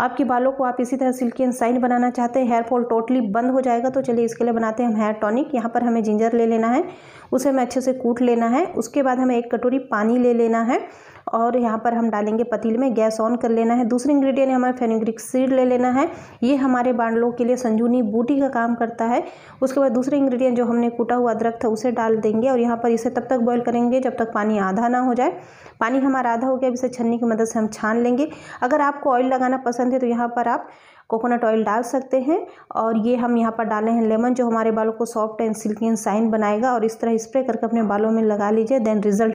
आपके बालों को आप इसी तरह सिल्की एंड साइन बनाना चाहते हैं हेयर फॉल टोटली बंद हो जाएगा तो चलिए इसके लिए बनाते हैं हम हेयर टॉनिक यहाँ पर हमें जिंजर ले लेना है उसे हमें अच्छे से कूट लेना है उसके बाद हमें एक कटोरी पानी ले लेना है और यहाँ पर हम डालेंगे पतील में गैस ऑन कर लेना है दूसरे इंग्रेडिएंट हमारे फेनिग्रिक सीड ले लेना है ये हमारे बांडलों के लिए संजूनी बूटी का काम करता है उसके बाद दूसरे इंग्रेडिएंट जो हमने कूटा हुआ अदरक था उसे डाल देंगे और यहाँ पर इसे तब तक बॉयल करेंगे जब तक पानी आधा ना हो जाए पानी हमारा आधा हो गया अब इसे छन्नी की मदद से हम छान लेंगे अगर आपको ऑयल लगाना पसंद है तो यहाँ पर आप कोकोनट ऑयल डाल सकते हैं और ये हम यहाँ पर डाले हैं लेमन जो हमारे बालों को soft and silky and shine बनाएगा और इस तरह स्प्रे करके अपने बालों में लगा लीजिए देन रिजल्ट